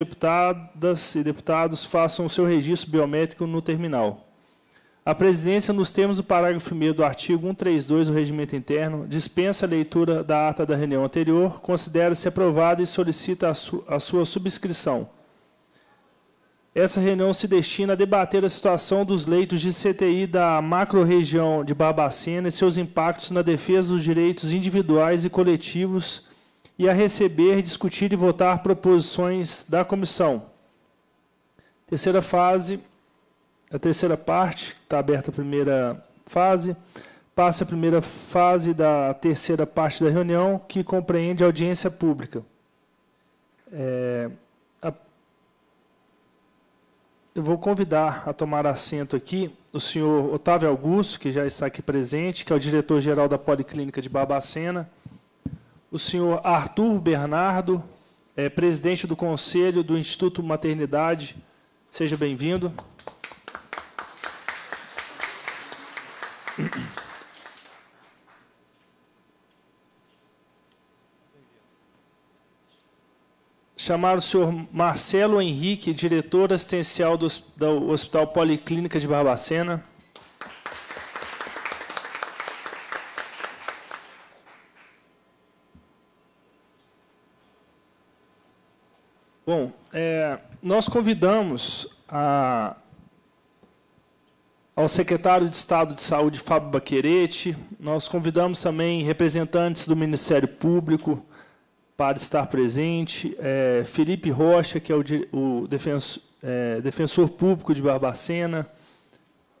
deputadas e deputados façam o seu registro biométrico no terminal. A presidência, nos termos do parágrafo 1 do artigo 132 do Regimento Interno, dispensa a leitura da ata da reunião anterior, considera-se aprovada e solicita a, su a sua subscrição. Essa reunião se destina a debater a situação dos leitos de CTI da macro-região de Barbacena e seus impactos na defesa dos direitos individuais e coletivos e a receber, discutir e votar proposições da comissão. Terceira fase, a terceira parte, está aberta a primeira fase, passa a primeira fase da terceira parte da reunião, que compreende a audiência pública. É, a, eu vou convidar a tomar assento aqui o senhor Otávio Augusto, que já está aqui presente, que é o diretor-geral da Policlínica de Barbacena o senhor Arthur Bernardo, é, presidente do Conselho do Instituto Maternidade. Seja bem-vindo. Chamar o senhor Marcelo Henrique, diretor assistencial do, do Hospital Policlínica de Barbacena. Bom, é, nós convidamos a, ao secretário de Estado de Saúde, Fábio Baquerete, nós convidamos também representantes do Ministério Público para estar presente, é, Felipe Rocha, que é o, o defenso, é, defensor público de Barbacena,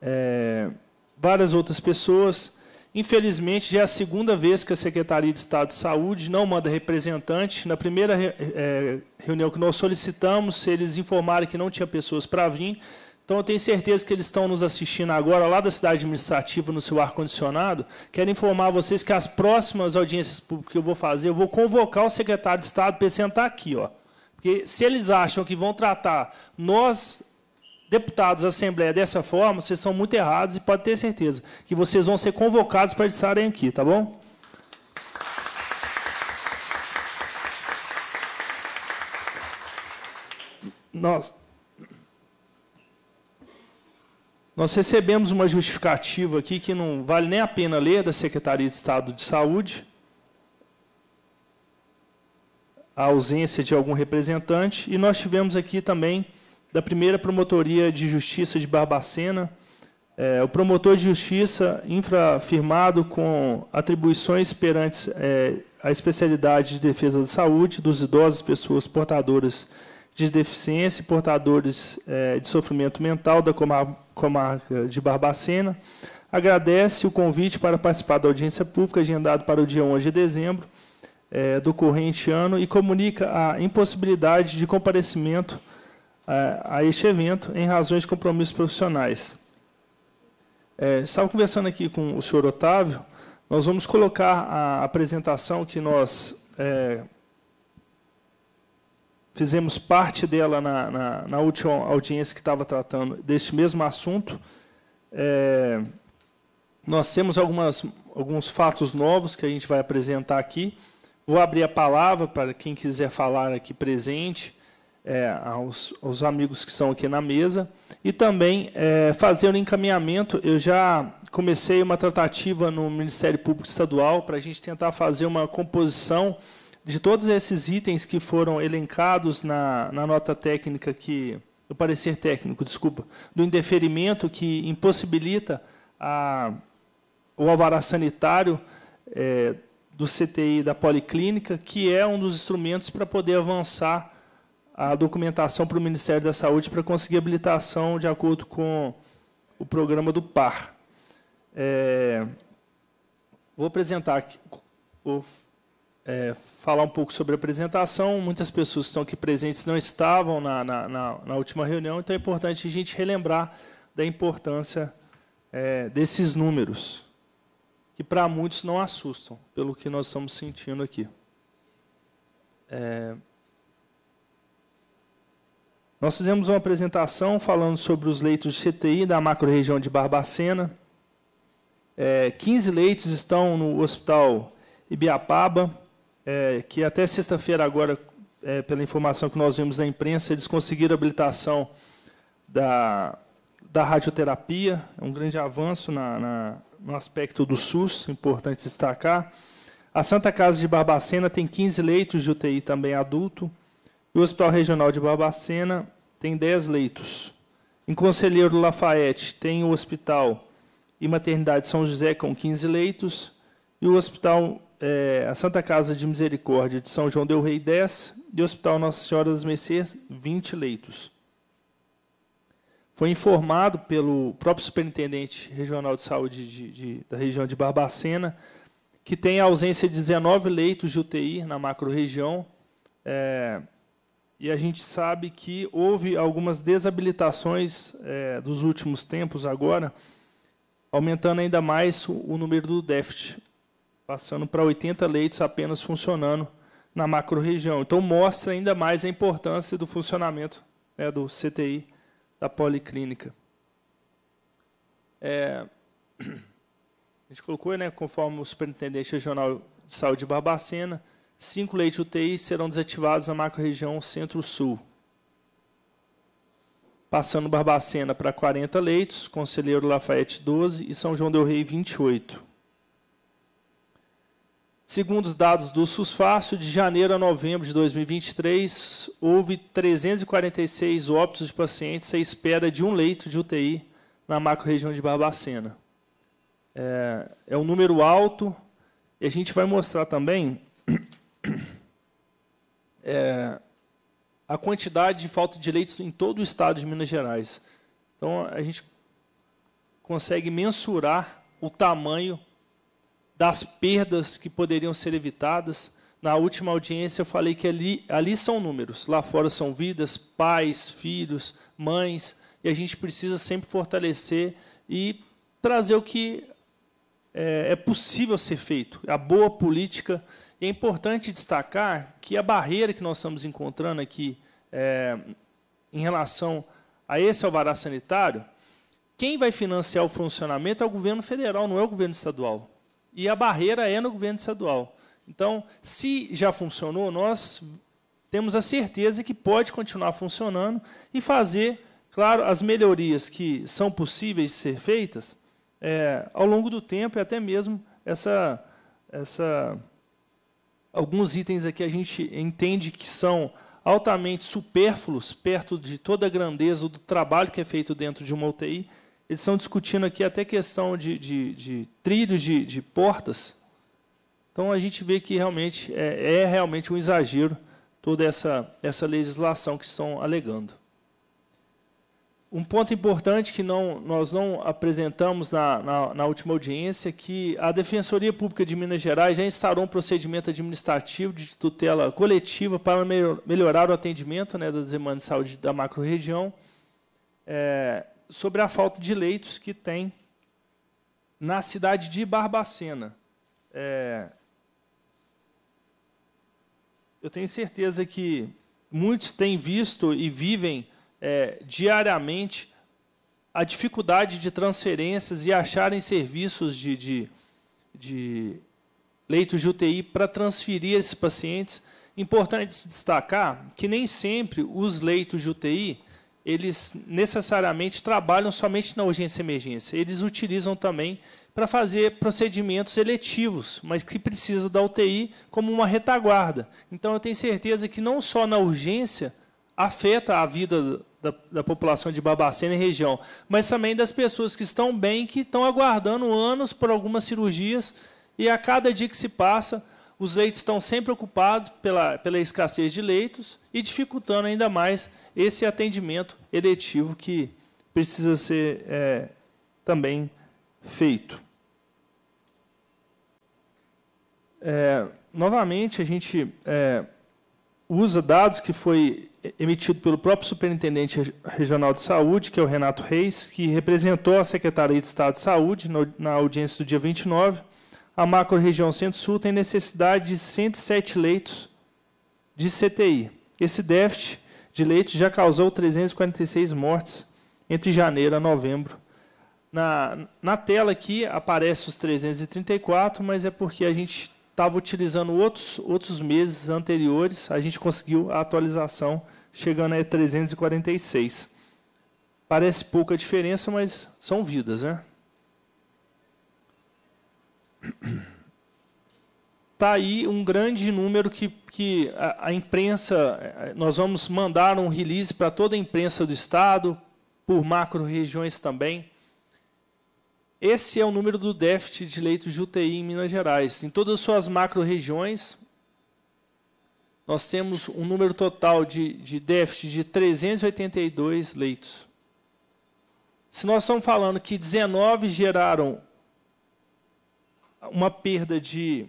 é, várias outras pessoas. Infelizmente, já é a segunda vez que a Secretaria de Estado de Saúde não manda representante. Na primeira é, reunião que nós solicitamos, eles informaram que não tinha pessoas para vir. Então, eu tenho certeza que eles estão nos assistindo agora, lá da cidade administrativa, no seu ar-condicionado. Quero informar vocês que as próximas audiências públicas que eu vou fazer, eu vou convocar o secretário de Estado para sentar aqui. Ó. Porque se eles acham que vão tratar nós, deputados à Assembleia dessa forma, vocês são muito errados e pode ter certeza que vocês vão ser convocados para estarem aqui, tá bom? Nós, nós recebemos uma justificativa aqui que não vale nem a pena ler, da Secretaria de Estado de Saúde, a ausência de algum representante, e nós tivemos aqui também da primeira Promotoria de Justiça de Barbacena. É, o promotor de justiça, infrafirmado com atribuições perante é, a especialidade de defesa da saúde dos idosos, pessoas portadoras de deficiência e portadores é, de sofrimento mental da comarca de Barbacena, agradece o convite para participar da audiência pública agendado para o dia 11 de dezembro é, do corrente ano e comunica a impossibilidade de comparecimento a, este evento em razões de compromissos profissionais. É, estava conversando aqui com o senhor Otávio, nós vamos colocar a apresentação que nós é, fizemos parte dela na, na, na, última audiência que estava tratando deste mesmo assunto. É, nós temos algumas, alguns fatos novos que a gente vai apresentar aqui. Vou abrir a palavra para quem quiser falar aqui presente é, aos, aos, amigos que estão aqui na mesa e também é, fazer um encaminhamento. Eu já comecei uma tratativa no Ministério Público Estadual para a gente tentar fazer uma composição de todos esses itens que foram elencados na, na nota técnica que do parecer técnico, desculpa, do indeferimento que impossibilita a, o alvará sanitário é, do CTI da Policlínica, que é um dos instrumentos para poder avançar a documentação para o Ministério da Saúde para conseguir habilitação de acordo com o programa do PAR. É, vou apresentar, vou é, falar um pouco sobre a apresentação. Muitas pessoas que estão aqui presentes não estavam na, na, na, na última reunião, então é importante a gente relembrar da importância é, desses números, que para muitos não assustam, pelo que nós estamos sentindo aqui. É, nós fizemos uma apresentação falando sobre os leitos de CTI da macro-região de Barbacena. É, 15 leitos estão no Hospital Ibiapaba, é, que até sexta-feira agora, é, pela informação que nós vimos na imprensa, eles conseguiram habilitação da, da radioterapia, é um grande avanço na, na, no aspecto do SUS, importante destacar. A Santa Casa de Barbacena tem 15 leitos de UTI também adulto. E o Hospital Regional de Barbacena tem 10 leitos. Em Conselheiro Lafayette tem o Hospital e Maternidade São José com 15 leitos. E o Hospital, é, a Santa Casa de Misericórdia de São João Del Rei, 10. E o Hospital Nossa Senhora das Mercês, 20 leitos. Foi informado pelo próprio Superintendente Regional de Saúde de, de, da região de Barbacena que tem a ausência de 19 leitos de UTI na macro-região. É, e a gente sabe que houve algumas desabilitações é, dos últimos tempos agora, aumentando ainda mais o, o número do déficit, passando para 80 leitos apenas funcionando na macro-região. Então, mostra ainda mais a importância do funcionamento né, do CTI da policlínica. É, a gente colocou, né, conforme o superintendente regional de saúde de Barbacena, Cinco leitos UTI serão desativados na macro-região Centro-Sul. Passando Barbacena para 40 leitos, Conselheiro Lafayette 12 e São João del Rei 28. Segundo os dados do SUSFácio, de janeiro a novembro de 2023, houve 346 óbitos de pacientes à espera de um leito de UTI na macro-região de Barbacena. É, é um número alto, e a gente vai mostrar também é, a quantidade de falta de leitos em todo o estado de Minas Gerais. Então, a gente consegue mensurar o tamanho das perdas que poderiam ser evitadas. Na última audiência, eu falei que ali, ali são números, lá fora são vidas, pais, filhos, mães, e a gente precisa sempre fortalecer e trazer o que é, é possível ser feito. A boa política e é importante destacar que a barreira que nós estamos encontrando aqui é, em relação a esse alvará sanitário, quem vai financiar o funcionamento é o governo federal, não é o governo estadual. E a barreira é no governo estadual. Então, se já funcionou, nós temos a certeza que pode continuar funcionando e fazer, claro, as melhorias que são possíveis de ser feitas é, ao longo do tempo e até mesmo essa, essa alguns itens aqui a gente entende que são altamente supérfluos perto de toda a grandeza do trabalho que é feito dentro de uma UTI. Eles estão discutindo aqui até questão de, de, de trilhos de, de, portas. Então a gente vê que realmente é, é realmente um exagero toda essa, essa legislação que estão alegando. Um ponto importante que não, nós não apresentamos na, na, na, última audiência é que a Defensoria Pública de Minas Gerais já instaurou um procedimento administrativo de tutela coletiva para melhorar o atendimento né, das demandas de saúde da macro-região é, sobre a falta de leitos que tem na cidade de Barbacena. É, eu tenho certeza que muitos têm visto e vivem é, diariamente a dificuldade de transferências e acharem serviços de, de, de leitos de UTI para transferir esses pacientes. Importante destacar que nem sempre os leitos de UTI eles necessariamente trabalham somente na urgência e emergência. Eles utilizam também para fazer procedimentos eletivos, mas que precisa da UTI como uma retaguarda. Então eu tenho certeza que não só na urgência afeta a vida da, da, população de Babacena e região, mas também das pessoas que estão bem, que estão aguardando anos por algumas cirurgias, e a cada dia que se passa, os leitos estão sempre ocupados pela, pela escassez de leitos e dificultando ainda mais esse atendimento eletivo que precisa ser é, também feito. É, novamente, a gente é, usa dados que foi emitido pelo próprio Superintendente Regional de Saúde, que é o Renato Reis, que representou a Secretaria de Estado de Saúde no, na audiência do dia 29, a macro-região Centro-Sul tem necessidade de 107 leitos de CTI. Esse déficit de leitos já causou 346 mortes entre janeiro a novembro. Na, na tela aqui aparece os 334, mas é porque a gente estava utilizando outros, outros meses anteriores, a gente conseguiu a atualização chegando a 346. Parece pouca diferença, mas são vidas, né? Está aí um grande número que, que a, a imprensa, eh, nós vamos mandar um release para toda a imprensa do Estado, por macro-regiões também. Esse é o número do déficit de leitos de UTI em Minas Gerais. Em todas as suas macro-regiões, nós temos um número total de, de déficit de 382 leitos. Se nós estamos falando que 19 geraram uma perda de,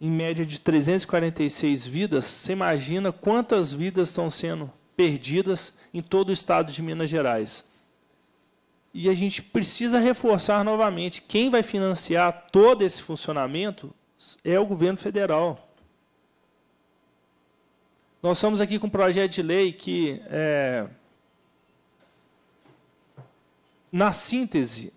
em média, de 346 vidas, você imagina quantas vidas estão sendo perdidas em todo o estado de Minas Gerais. E a gente precisa reforçar novamente: quem vai financiar todo esse funcionamento é o governo federal. Nós estamos aqui com um projeto de lei que, é, na síntese,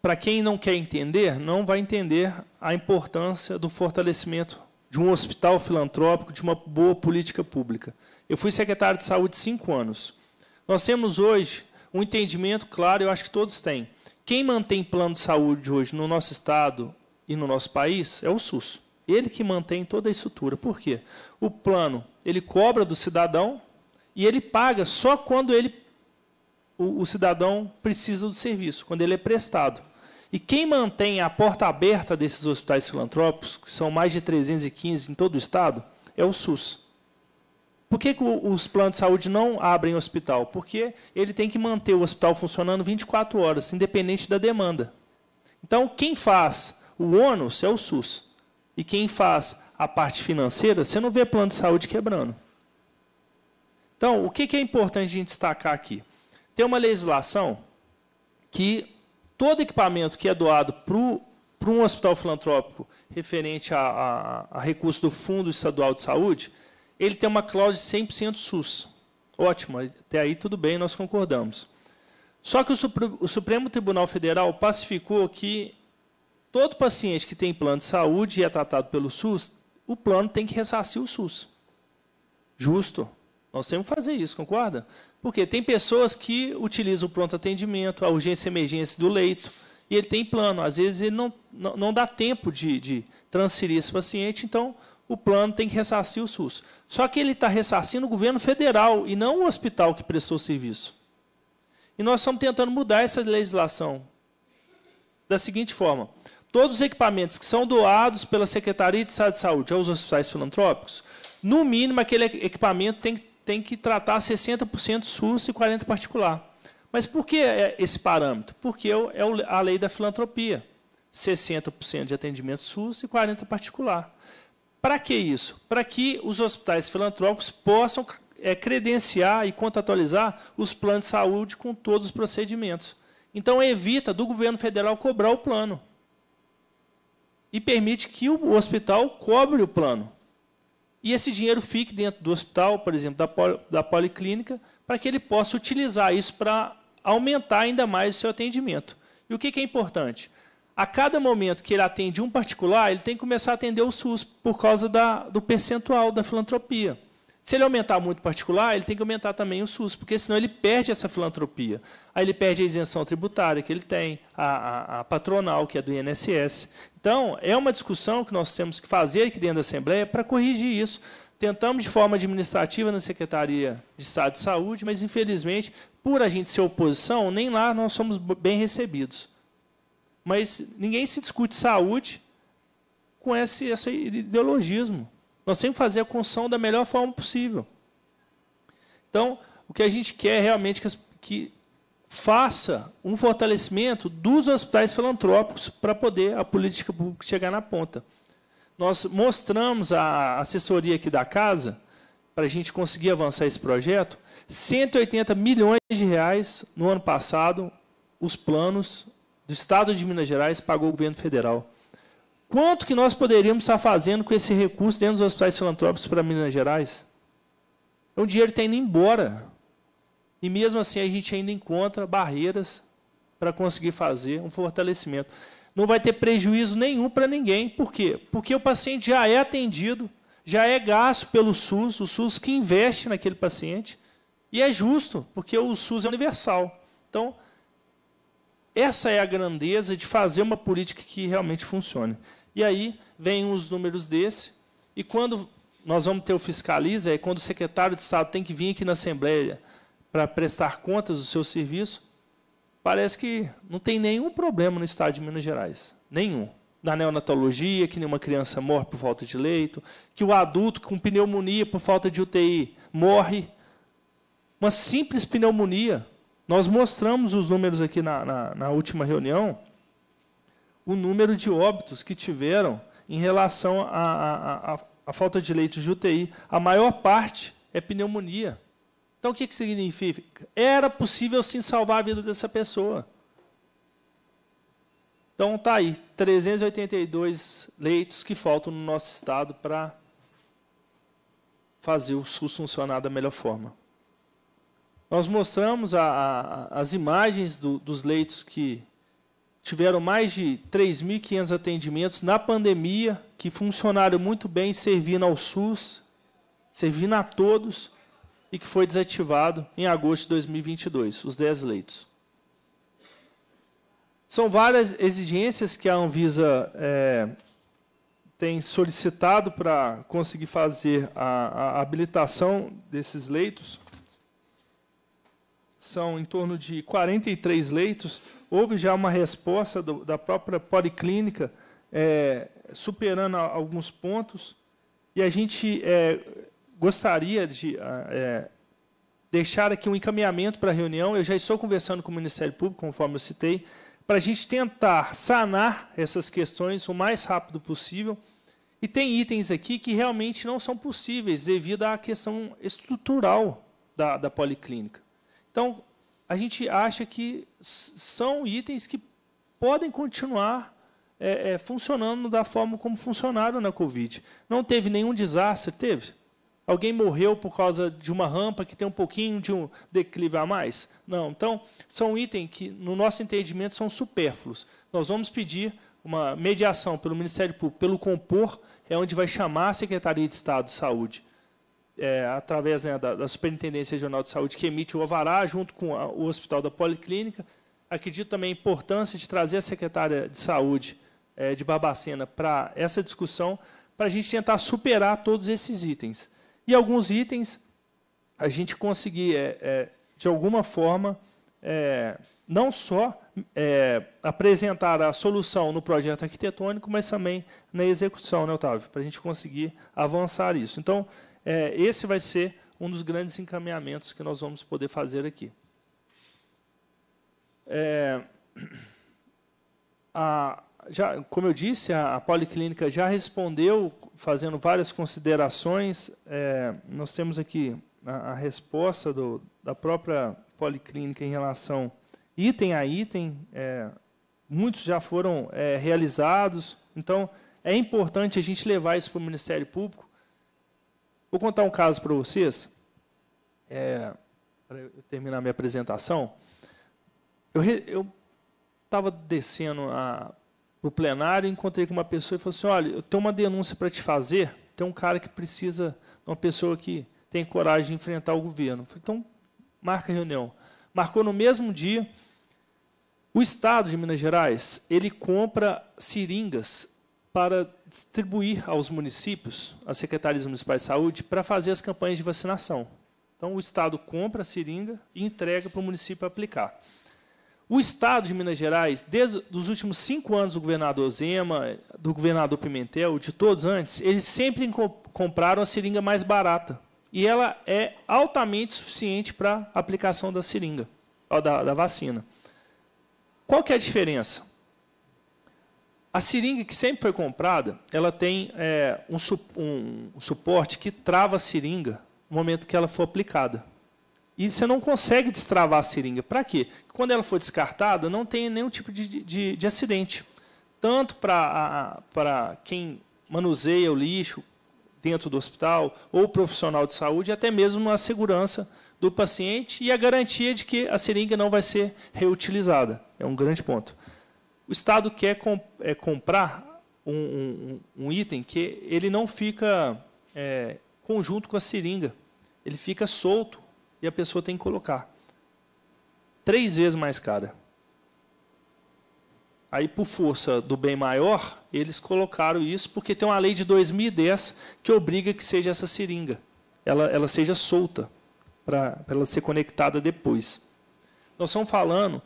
para quem não quer entender, não vai entender a importância do fortalecimento de um hospital filantrópico, de uma boa política pública. Eu fui secretário de saúde cinco anos. Nós temos hoje um entendimento claro, eu acho que todos têm. Quem mantém plano de saúde hoje no nosso estado e no nosso país é o SUS. Ele que mantém toda a estrutura. Por quê? O plano ele cobra do cidadão e ele paga só quando ele, o, o cidadão precisa do serviço, quando ele é prestado. E quem mantém a porta aberta desses hospitais filantrópicos, que são mais de 315 em todo o estado, é o SUS. Por que, que os planos de saúde não abrem hospital? Porque ele tem que manter o hospital funcionando 24 horas, independente da demanda. Então, quem faz o ônus é o SUS. E quem faz a parte financeira, você não vê plano de saúde quebrando. Então, o que é importante a gente destacar aqui? Tem uma legislação que todo equipamento que é doado para um hospital filantrópico referente a, a, a recurso do Fundo Estadual de Saúde, ele tem uma cláusula de 100% SUS. Ótimo, até aí tudo bem, nós concordamos. Só que o Supremo Tribunal Federal pacificou que todo paciente que tem plano de saúde e é tratado pelo SUS o plano tem que ressarcir o SUS. Justo. Nós temos que fazer isso, concorda? Porque tem pessoas que utilizam o pronto atendimento, a urgência e emergência do leito, e ele tem plano. Às vezes ele não, não, não dá tempo de, de transferir esse paciente, então o plano tem que ressarcir o SUS. Só que ele está ressarcindo o governo federal e não o hospital que prestou serviço. E nós estamos tentando mudar essa legislação da seguinte forma: todos os equipamentos que são doados pela Secretaria de Estado de Saúde aos hospitais filantrópicos, no mínimo aquele equipamento tem, tem que tratar 60% SUS e 40% particular. Mas por que é esse parâmetro? Porque é, é a lei da filantropia. 60% de atendimento SUS e 40% particular. Para que isso? Para que os hospitais filantrópicos possam é, credenciar e contratualizar os planos de saúde com todos os procedimentos. Então, evita do governo federal cobrar o plano e permite que o hospital cobre o plano. E esse dinheiro fique dentro do hospital, por exemplo, da, poli, da policlínica, para que ele possa utilizar isso para aumentar ainda mais o seu atendimento. E o que, que é importante? A cada momento que ele atende um particular, ele tem que começar a atender o SUS por causa da, do percentual da filantropia. Se ele aumentar muito particular, ele tem que aumentar também o SUS, porque senão ele perde essa filantropia. Aí ele perde a isenção tributária que ele tem, a, a, a patronal, que é do INSS. Então, é uma discussão que nós temos que fazer aqui dentro da Assembleia para corrigir isso. Tentamos de forma administrativa na Secretaria de Estado de Saúde, mas, infelizmente, por a gente ser oposição, nem lá nós somos bem recebidos. Mas ninguém se discute saúde com esse, esse ideologismo. Nós temos que fazer a construção da melhor forma possível. Então, o que a gente quer realmente é que, que faça um fortalecimento dos hospitais filantrópicos para poder a política pública chegar na ponta. Nós mostramos a assessoria aqui da casa, para a gente conseguir avançar esse projeto, 180 milhões de reais no ano passado, os planos do Estado de Minas Gerais pagou o governo federal. Quanto que nós poderíamos estar fazendo com esse recurso dentro dos hospitais filantrópicos para Minas Gerais? O é dinheiro está indo embora. E mesmo assim a gente ainda encontra barreiras para conseguir fazer um fortalecimento. Não vai ter prejuízo nenhum para ninguém. Por quê? Porque o paciente já é atendido, já é gasto pelo SUS, o SUS que investe naquele paciente. E é justo, porque o SUS é universal. Então, essa é a grandeza de fazer uma política que realmente funcione. E aí vem os números desse, e quando nós vamos ter o fiscaliza, é quando o secretário de Estado tem que vir aqui na Assembleia para prestar contas do seu serviço, parece que não tem nenhum problema no estado de Minas Gerais. Nenhum. Na neonatologia, que nenhuma criança morre por falta de leito, que o adulto com pneumonia por falta de UTI morre. Uma simples pneumonia nós mostramos os números aqui na, na, na última reunião, o número de óbitos que tiveram em relação à falta de leitos de UTI. A maior parte é pneumonia. Então, o que, que significa? Era possível sim salvar a vida dessa pessoa. Então, está aí, 382 leitos que faltam no nosso estado para fazer o SUS funcionar da melhor forma. Nós mostramos a, a, as imagens do, dos leitos que tiveram mais de 3.500 atendimentos na pandemia, que funcionaram muito bem, servindo ao SUS, servindo a todos, e que foi desativado em agosto de 2022, os 10 leitos. São várias exigências que a Anvisa é, tem solicitado para conseguir fazer a, a habilitação desses leitos são em torno de 43 leitos, houve já uma resposta do, da própria policlínica, é, superando alguns pontos, e a gente é, gostaria de é, deixar aqui um encaminhamento para a reunião, eu já estou conversando com o Ministério Público, conforme eu citei, para a gente tentar sanar essas questões o mais rápido possível, e tem itens aqui que realmente não são possíveis devido à questão estrutural da, da policlínica. Então, a gente acha que são itens que podem continuar é, é, funcionando da forma como funcionaram na Covid. Não teve nenhum desastre? Teve. Alguém morreu por causa de uma rampa que tem um pouquinho de um declive a mais? Não. Então, são itens que, no nosso entendimento, são supérfluos. Nós vamos pedir uma mediação pelo Ministério Público, pelo Compor, é onde vai chamar a Secretaria de Estado de Saúde é, através né, da, da, Superintendência Regional de Saúde, que emite o Ovará, junto com a, o Hospital da Policlínica. Acredito também a importância de trazer a secretária de Saúde é, de Barbacena para essa discussão, para a gente tentar superar todos esses itens. E alguns itens a gente conseguir, é, é de alguma forma, é, não só é, apresentar a solução no projeto arquitetônico, mas também na execução, né, Otávio? Para a gente conseguir avançar isso. Então, é, esse vai ser um dos grandes encaminhamentos que nós vamos poder fazer aqui. É, a, já, como eu disse, a, a, Policlínica já respondeu, fazendo várias considerações. É, nós temos aqui a, a resposta do, da própria Policlínica em relação item a item. É, muitos já foram é, realizados, então é importante a gente levar isso para o Ministério Público Vou contar um caso para vocês, é, para eu terminar minha apresentação. Eu estava descendo para o plenário, e encontrei com uma pessoa e falou assim, olha, eu tenho uma denúncia para te fazer, tem um cara que precisa, uma pessoa que tem coragem de enfrentar o governo. Falei, então, marca a reunião. Marcou no mesmo dia, o Estado de Minas Gerais, ele compra seringas para distribuir aos municípios, às secretarias municipais de saúde, para fazer as campanhas de vacinação. Então, o Estado compra a seringa e entrega para o município aplicar. O Estado de Minas Gerais, desde os últimos cinco anos do governador Zema, do governador Pimentel, de todos antes, eles sempre compraram a seringa mais barata. E ela é altamente suficiente para a aplicação da seringa, da, da vacina. Qual que é a diferença? A seringa que sempre foi comprada, ela tem é, um, um, suporte que trava a seringa no momento que ela for aplicada. E você não consegue destravar a seringa. Para quê? Quando ela for descartada, não tem nenhum tipo de, de, de acidente. Tanto para quem manuseia o lixo dentro do hospital, ou profissional de saúde, e até mesmo a segurança do paciente e a garantia de que a seringa não vai ser reutilizada. É um grande ponto. O Estado quer comp é, comprar um, um, um, item que ele não fica é, conjunto com a seringa. Ele fica solto e a pessoa tem que colocar. Três vezes mais cara. Aí, por força do bem maior, eles colocaram isso porque tem uma lei de 2010 que obriga que seja essa seringa. Ela, ela seja solta para ela ser conectada depois. Nós estamos falando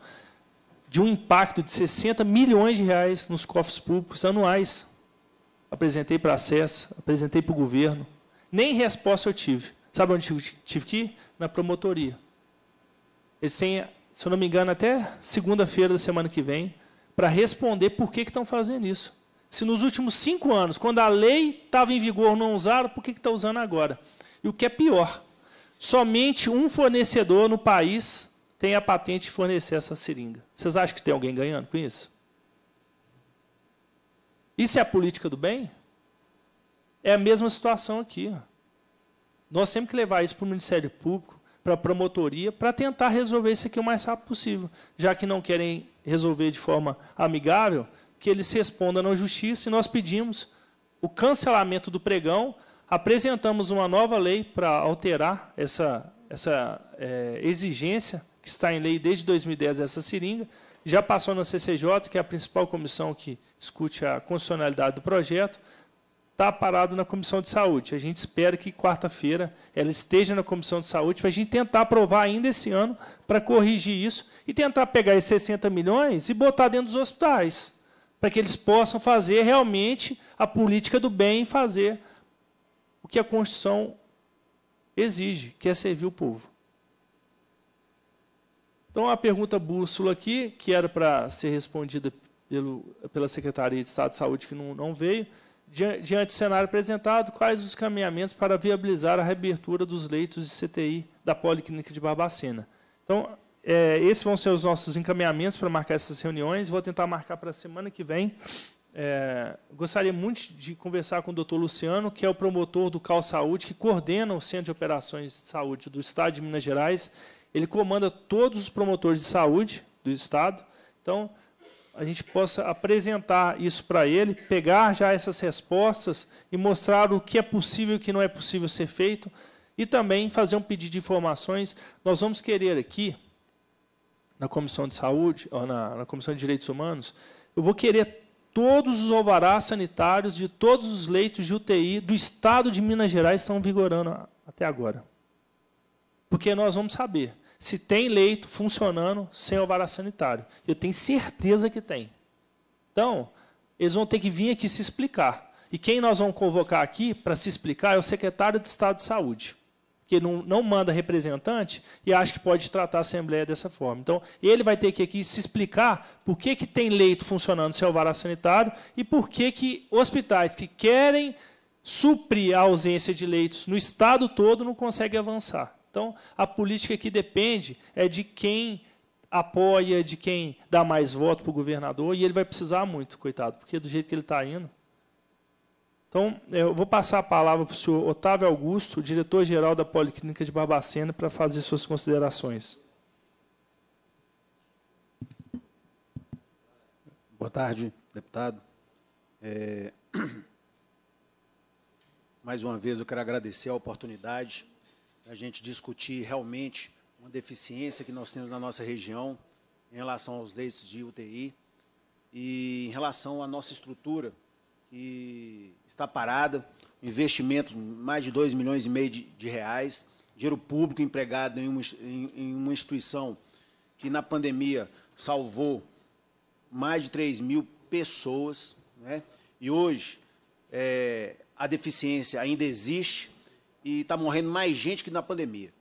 de um impacto de 60 milhões de reais nos cofres públicos anuais. Apresentei para a SES, apresentei para o governo. Nem resposta eu tive. Sabe onde tive que ir? Na promotoria. Eles têm, se eu não me engano, até segunda-feira da semana que vem para responder por que, que estão fazendo isso. Se nos últimos cinco anos, quando a lei estava em vigor, não usaram, por que está usando agora? E o que é pior, somente um fornecedor no país tem a patente de fornecer essa seringa. Vocês acham que tem alguém ganhando com isso? Isso é a política do bem? É a mesma situação aqui. Nós temos que levar isso para o Ministério Público, para a promotoria, para tentar resolver isso aqui o mais rápido possível. Já que não querem resolver de forma amigável, que eles respondam na justiça e nós pedimos o cancelamento do pregão, apresentamos uma nova lei para alterar essa, essa é, exigência que está em lei desde 2010 essa seringa, já passou na CCJ, que é a principal comissão que discute a constitucionalidade do projeto, está parado na Comissão de Saúde. A gente espera que quarta-feira ela esteja na Comissão de Saúde para a gente tentar aprovar ainda esse ano para corrigir isso e tentar pegar esses 60 milhões e botar dentro dos hospitais, para que eles possam fazer realmente a política do bem e fazer o que a Constituição exige, que é servir o povo. Então, a pergunta bússola aqui, que era para ser respondida pelo, pela Secretaria de Estado de Saúde, que não, não veio. Diante do cenário apresentado, quais os caminhamentos para viabilizar a reabertura dos leitos de CTI da Policlínica de Barbacena? Então, é, esses vão ser os nossos encaminhamentos para marcar essas reuniões. Vou tentar marcar para a semana que vem. É, gostaria muito de conversar com o doutor Luciano, que é o promotor do Cal Saúde, que coordena o Centro de Operações de Saúde do Estado de Minas Gerais ele comanda todos os promotores de saúde do Estado. Então, a gente possa apresentar isso para ele, pegar já essas respostas e mostrar o que é possível e o que não é possível ser feito, e também fazer um pedido de informações. Nós vamos querer aqui, na Comissão de Saúde, ou na, na Comissão de Direitos Humanos, eu vou querer todos os alvarás sanitários de todos os leitos de UTI do Estado de Minas Gerais estão vigorando até agora. Porque nós vamos saber se tem leito funcionando sem alvará sanitário. Eu tenho certeza que tem. Então, eles vão ter que vir aqui se explicar. E quem nós vamos convocar aqui para se explicar é o secretário de Estado de Saúde, que não, não manda representante e acha que pode tratar a Assembleia dessa forma. Então, ele vai ter que aqui se explicar por que, que tem leito funcionando sem alvará sanitário e por que, que hospitais que querem suprir a ausência de leitos no Estado todo não conseguem avançar. Então, a política que depende é de quem apoia, de quem dá mais voto para o governador, e ele vai precisar muito, coitado, porque do jeito que ele está indo. Então, eu vou passar a palavra para o senhor Otávio Augusto, diretor-geral da Policlínica de Barbacena, para fazer suas considerações. Boa tarde, deputado. É... Mais uma vez, eu quero agradecer a oportunidade a gente discutir realmente uma deficiência que nós temos na nossa região em relação aos leitos de UTI e em relação à nossa estrutura que está parada, investimento mais de 2 milhões e meio de, de reais, dinheiro público empregado em uma, em, em uma instituição que na pandemia salvou mais de 3 mil pessoas, né? e hoje é, a deficiência ainda existe, e está morrendo mais gente que na pandemia.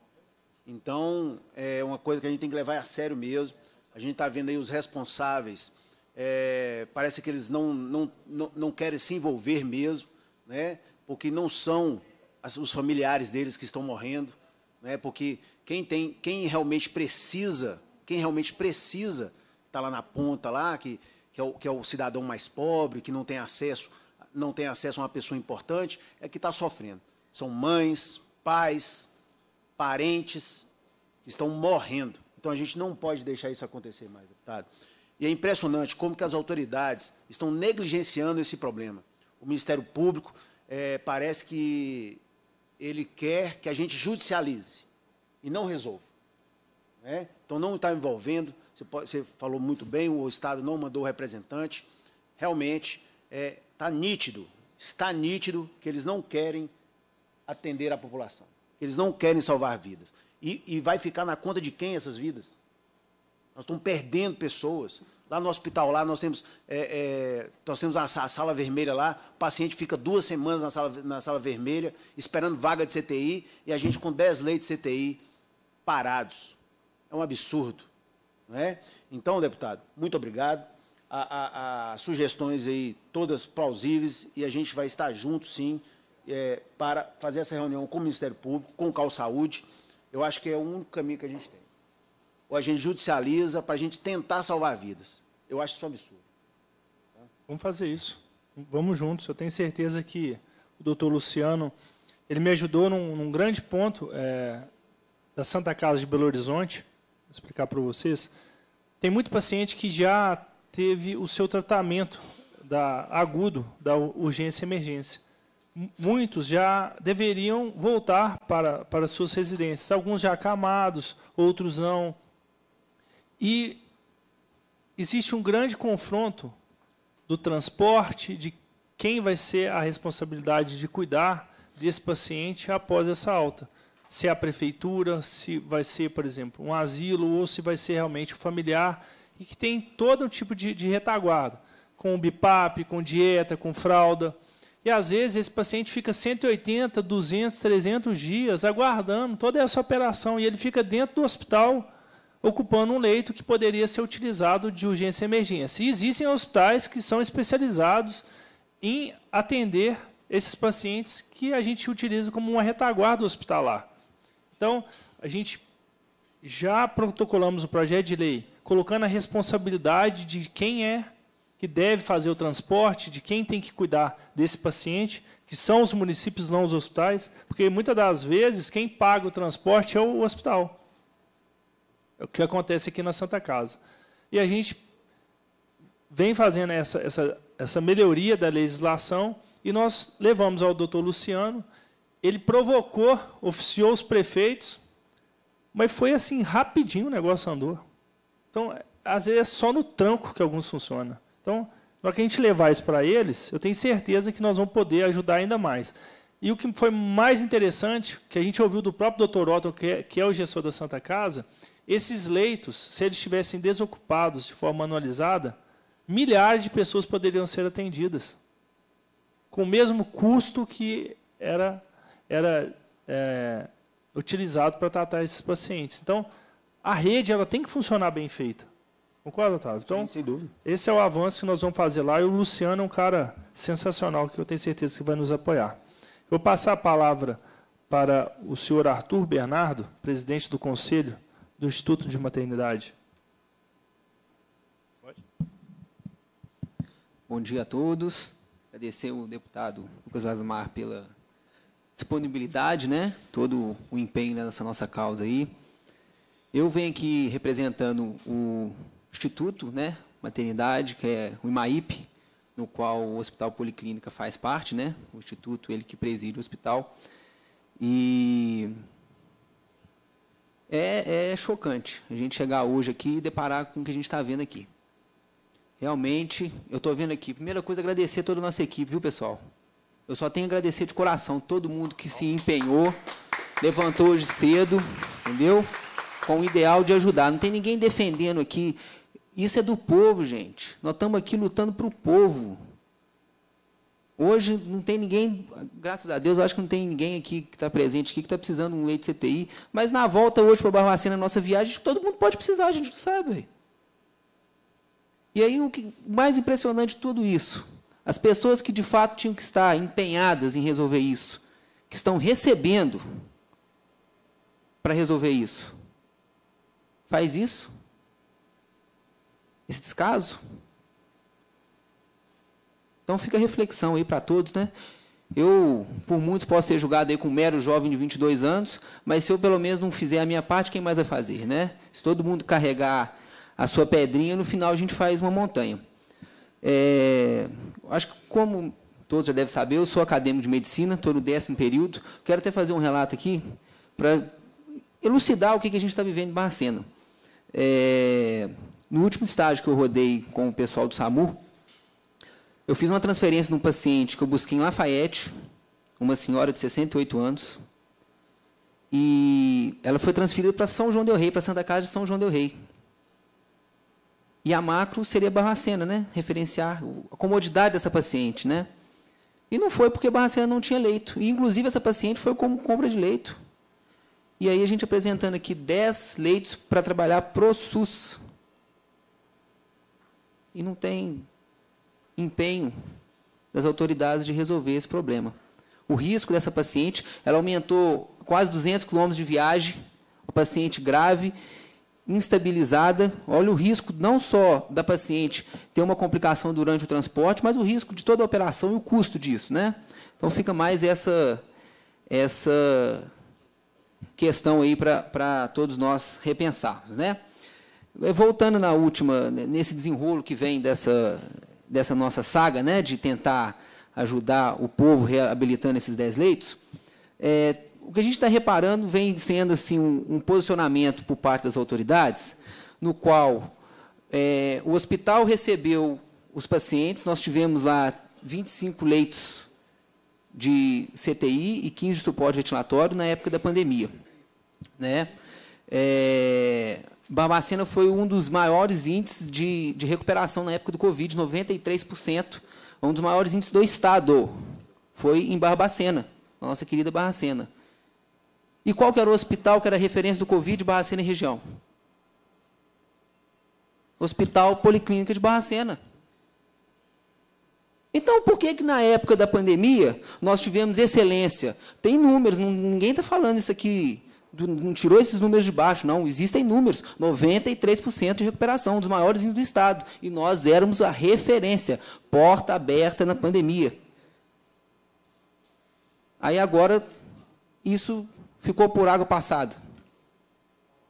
Então, é uma coisa que a gente tem que levar a sério mesmo. A gente está vendo aí os responsáveis, é, parece que eles não, não, não, não querem se envolver mesmo, né? porque não são as, os familiares deles que estão morrendo, né? porque quem, tem, quem realmente precisa, quem realmente precisa, está lá na ponta, lá, que, que é, o, que é o cidadão mais pobre, que não tem acesso, não tem acesso a uma pessoa importante, é que está sofrendo. São mães, pais, parentes que estão morrendo. Então a gente não pode deixar isso acontecer mais, deputado. E é impressionante como que as autoridades estão negligenciando esse problema. O Ministério Público é, parece que ele quer que a gente judicialize e não resolva. Né? Então não está envolvendo. Você, pode, você, falou muito bem, o Estado não mandou representante. Realmente está é, tá nítido, está nítido que eles não querem atender a população. Eles não querem salvar vidas. E, e vai ficar na conta de quem essas vidas? Nós estamos perdendo pessoas. Lá no hospital, lá nós temos, é, é, nós temos a, a, sala vermelha lá, o paciente fica duas semanas na sala, na sala vermelha, esperando vaga de CTI, e a gente com 10 leitos de CTI parados. É um absurdo. Não é? Então, deputado, muito obrigado. A, a, a sugestões aí todas plausíveis e a gente vai estar junto, sim, é, para fazer essa reunião com o Ministério Público, com o Cal Saúde. Eu acho que é o único caminho que a gente tem. Ou a gente judicializa para a gente tentar salvar vidas. Eu acho isso um absurdo. Vamos fazer isso. Vamos juntos. Eu tenho certeza que o doutor Luciano ele me ajudou num, num grande ponto é, da Santa Casa de Belo Horizonte. Vou explicar para vocês. Tem muito paciente que já teve o seu tratamento da agudo da urgência emergência muitos já deveriam voltar para, para suas residências, alguns já acamados, outros não. E existe um grande confronto do transporte, de quem vai ser a responsabilidade de cuidar desse paciente após essa alta. Se é a prefeitura, se vai ser, por exemplo, um asilo ou se vai ser realmente o um familiar, e que tem todo um tipo de, de retaguarda, com o BIPAP, com dieta, com fralda. E às vezes esse paciente fica 180, 200, 300 dias aguardando toda essa operação e ele fica dentro do hospital ocupando um leito que poderia ser utilizado de urgência e emergência. E existem hospitais que são especializados em atender esses pacientes que a gente utiliza como uma retaguarda hospitalar. Então, a gente já protocolamos o projeto de lei colocando a responsabilidade de quem é que deve fazer o transporte, de quem tem que cuidar desse paciente, que são os municípios, não os hospitais, porque muitas das vezes quem paga o transporte é o hospital. É o que acontece aqui na Santa Casa. E a gente vem fazendo essa, essa, essa melhoria da legislação e nós levamos ao doutor Luciano. Ele provocou, oficiou os prefeitos, mas foi assim, rapidinho o negócio andou. Então, às vezes é só no tranco que alguns funcionam. Então, na hora que a gente levar isso para eles, eu tenho certeza que nós vamos poder ajudar ainda mais. E o que foi mais interessante, que a gente ouviu do próprio Dr. Otto, que é, que é o gestor da Santa Casa, esses leitos, se eles estivessem desocupados de forma anualizada, milhares de pessoas poderiam ser atendidas, com o mesmo custo que era, era é, utilizado para tratar esses pacientes. Então, a rede ela tem que funcionar bem feita. Concorda, Otávio? Então, Sim, sem dúvida. esse é o avanço que nós vamos fazer lá. E o Luciano é um cara sensacional que eu tenho certeza que vai nos apoiar. Eu vou passar a palavra para o senhor Arthur Bernardo, presidente do Conselho do Instituto de Maternidade. Bom dia a todos. Agradecer o deputado Lucas Asmar pela disponibilidade, né? todo o empenho nessa nossa causa aí. Eu venho aqui representando o instituto, né, maternidade, que é o IMAIP, no qual o Hospital Policlínica faz parte, né, o instituto, ele que preside o hospital. E é, é chocante a gente chegar hoje aqui e deparar com o que a gente está vendo aqui. Realmente, eu estou vendo aqui. Primeira coisa, agradecer toda a nossa equipe, viu, pessoal? Eu só tenho a agradecer de coração todo mundo que se empenhou, levantou hoje cedo, entendeu? Com o ideal de ajudar. Não tem ninguém defendendo aqui isso é do povo, gente. Nós estamos aqui lutando para o povo. Hoje não tem ninguém, graças a Deus, acho que não tem ninguém aqui que está presente aqui que está precisando de um leite CTI. Mas na volta hoje para a Barbacena, nossa viagem, todo mundo pode precisar, a gente não sabe. E aí o que mais impressionante de tudo isso, as pessoas que de fato tinham que estar empenhadas em resolver isso, que estão recebendo para resolver isso, faz isso estes casos Então fica a reflexão aí para todos, né? Eu, por muitos, posso ser julgado aí com um mero jovem de 22 anos, mas se eu pelo menos não fizer a minha parte, quem mais vai fazer, né? Se todo mundo carregar a sua pedrinha, no final a gente faz uma montanha. É, acho que como todos já devem saber, eu sou acadêmico de medicina, estou no décimo período. Quero até fazer um relato aqui para elucidar o que, que a gente está vivendo em Barcena. É, no último estágio que eu rodei com o pessoal do SAMU, eu fiz uma transferência de um paciente que eu busquei em Lafayette, uma senhora de 68 anos, e ela foi transferida para São João del Rei, para Santa Casa de São João del Rei. E a macro seria Barracena, né? Referenciar a comodidade dessa paciente, né? E não foi porque Barracena não tinha leito. E, inclusive, essa paciente foi como compra de leito. E aí a gente apresentando aqui 10 leitos para trabalhar pro SUS e não tem empenho das autoridades de resolver esse problema. O risco dessa paciente, ela aumentou quase 200 quilômetros de viagem, uma paciente grave, instabilizada. Olha o risco não só da paciente ter uma complicação durante o transporte, mas o risco de toda a operação e o custo disso, né? Então fica mais essa essa questão aí para todos nós repensarmos, né? É, voltando na última, né, nesse desenrolo que vem dessa, dessa nossa saga, né, de tentar ajudar o povo reabilitando esses dez leitos, é, o que a gente está reparando vem sendo assim um, um, posicionamento por parte das autoridades, no qual é, o hospital recebeu os pacientes, nós tivemos lá 25 leitos de CTI e 15 de suporte ventilatório na época da pandemia. Né? É, Barbacena foi um dos maiores índices de, de recuperação na época do Covid, 93%. É um dos maiores índices do estado. Foi em Barbacena, na nossa querida Barbacena. E qual que era o hospital que era referência do Covid, Barbacena e região? Hospital Policlínica de Barbacena. Então, por que que na época da pandemia nós tivemos excelência? Tem números, ninguém está falando isso aqui não tirou esses números de baixo, não. Existem números, 93% de recuperação, um dos maiores do Estado. E nós éramos a referência, porta aberta na pandemia. Aí agora, isso ficou por água passada.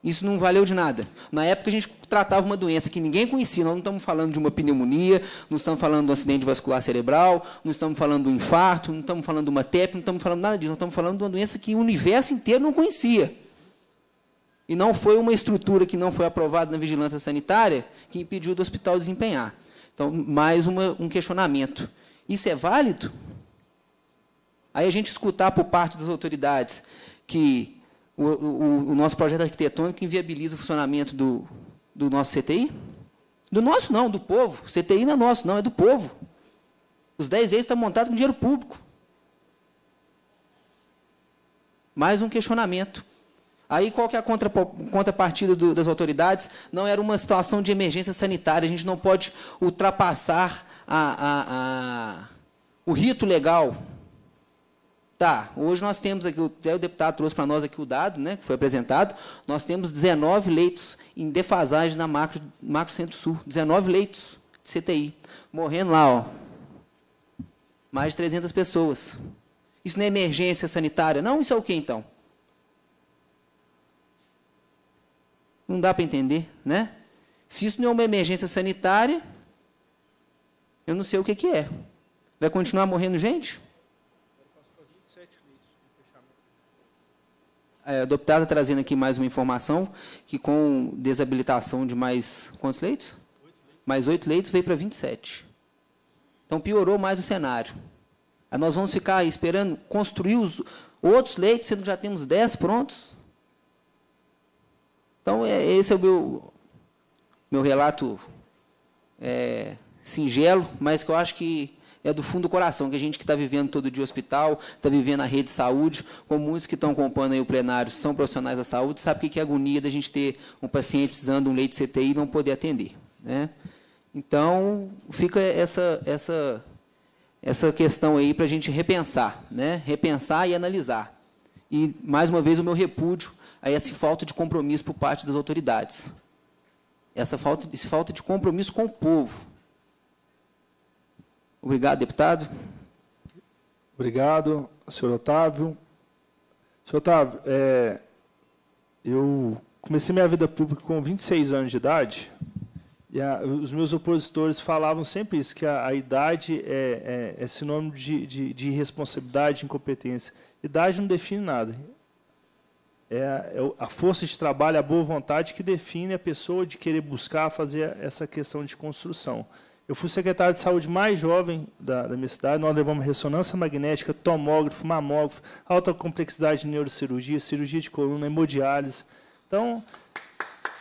Isso não valeu de nada. Na época a gente tratava uma doença que ninguém conhecia. Nós não estamos falando de uma pneumonia, não estamos falando de um acidente vascular cerebral, não estamos falando de um infarto, não estamos falando de uma TEP, não estamos falando nada disso. Nós estamos falando de uma doença que o universo inteiro não conhecia. E não foi uma estrutura que não foi aprovada na vigilância sanitária que impediu do hospital desempenhar. Então, mais uma, um questionamento. Isso é válido? Aí a gente escutar por parte das autoridades que o, o, o nosso projeto arquitetônico inviabiliza o funcionamento do, do nosso CTI? Do nosso não, do povo. O CTI não é nosso, não, é do povo. Os 10 leis estão montados com dinheiro público. Mais um questionamento. Aí qual que é a contra, contrapartida do, das autoridades? Não era uma situação de emergência sanitária, a gente não pode ultrapassar a, a, a, o rito legal, Tá, hoje nós temos aqui, até o deputado trouxe para nós aqui o dado, né, que foi apresentado, nós temos 19 leitos em defasagem na macro, macro Centro-Sul, 19 leitos de CTI, morrendo lá, ó, mais de 300 pessoas. Isso não é emergência sanitária, não? Isso é o que, então? Não dá para entender, né? Se isso não é uma emergência sanitária, eu não sei o que, que é. Vai continuar morrendo gente? é, deputada tá trazendo aqui mais uma informação, que com desabilitação de mais quantos leitos? Mais oito leitos veio para 27. Então piorou mais o cenário. Aí nós vamos ficar esperando construir os outros leitos, sendo que já temos 10 prontos. Então é, esse é o meu, meu relato é, singelo, mas que eu acho que é do fundo do coração, que a gente que está vivendo todo dia o hospital, está vivendo a rede de saúde, como muitos que estão acompanhando aí o plenário, são profissionais da saúde, sabe o que é agonia da gente ter um paciente precisando de um leite CTI e não poder atender. Né? Então, fica essa, essa, essa questão aí para a gente repensar, né? repensar e analisar. E, mais uma vez, o meu repúdio a essa falta de compromisso por parte das autoridades. Essa falta, essa falta de compromisso com o povo Obrigado, deputado. Obrigado, senhor Otávio. Senhor Otávio, é, eu comecei minha vida pública com 26 anos de idade e a, os meus opositores falavam sempre isso, que a, a idade é, é, é sinônimo de, de, de, irresponsabilidade, de incompetência. Idade não define nada. É é a força de trabalho, a boa vontade que define a pessoa de querer buscar fazer essa questão de construção. Eu fui secretário de saúde mais jovem da, da minha cidade. Nós levamos ressonância magnética, tomógrafo, mamógrafo, alta complexidade de neurocirurgia, cirurgia de coluna, hemodiálise. Então,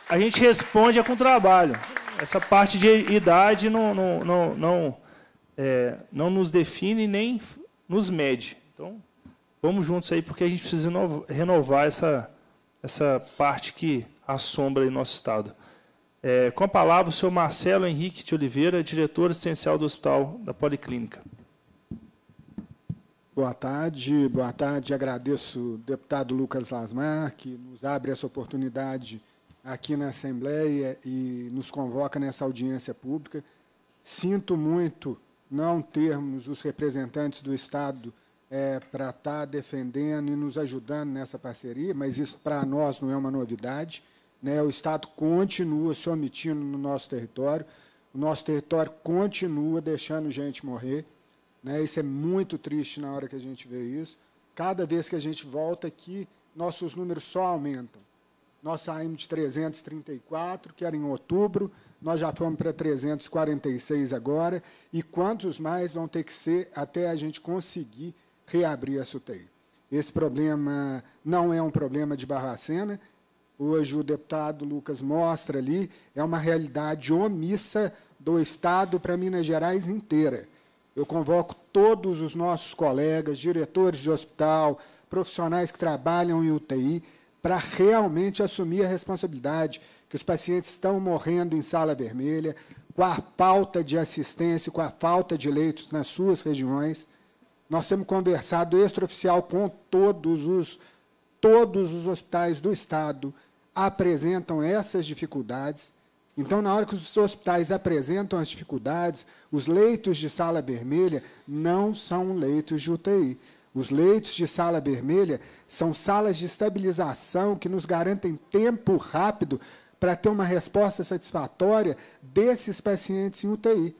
a gente responde é com trabalho. Essa parte de idade não, não, não, não, é, não nos define nem nos mede. Então, vamos juntos aí, porque a gente precisa renovar essa, essa parte que assombra em nosso estado. É, com a palavra, o senhor Marcelo Henrique de Oliveira, diretor essencial do Hospital da Policlínica. Boa tarde, boa tarde. Agradeço o deputado Lucas Lasmar, que nos abre essa oportunidade aqui na Assembleia e nos convoca nessa audiência pública. Sinto muito não termos os representantes do Estado é, para estar tá defendendo e nos ajudando nessa parceria, mas isso para nós não é uma novidade. Né? O Estado continua se omitindo no nosso território, o nosso território continua deixando gente morrer. Né? Isso é muito triste na hora que a gente vê isso. Cada vez que a gente volta aqui, nossos números só aumentam. Nós saímos de 334, que era em outubro, nós já fomos para 346 agora, e quantos mais vão ter que ser até a gente conseguir reabrir a SUTEI? Esse problema não é um problema de Barracena, hoje o deputado Lucas mostra ali, é uma realidade omissa do Estado para Minas Gerais inteira. Eu convoco todos os nossos colegas, diretores de hospital, profissionais que trabalham em UTI, para realmente assumir a responsabilidade que os pacientes estão morrendo em sala vermelha, com a falta de assistência, com a falta de leitos nas suas regiões. Nós temos conversado extraoficial com todos os, todos os hospitais do Estado, apresentam essas dificuldades. Então, na hora que os hospitais apresentam as dificuldades, os leitos de sala vermelha não são leitos de UTI. Os leitos de sala vermelha são salas de estabilização que nos garantem tempo rápido para ter uma resposta satisfatória desses pacientes em UTI.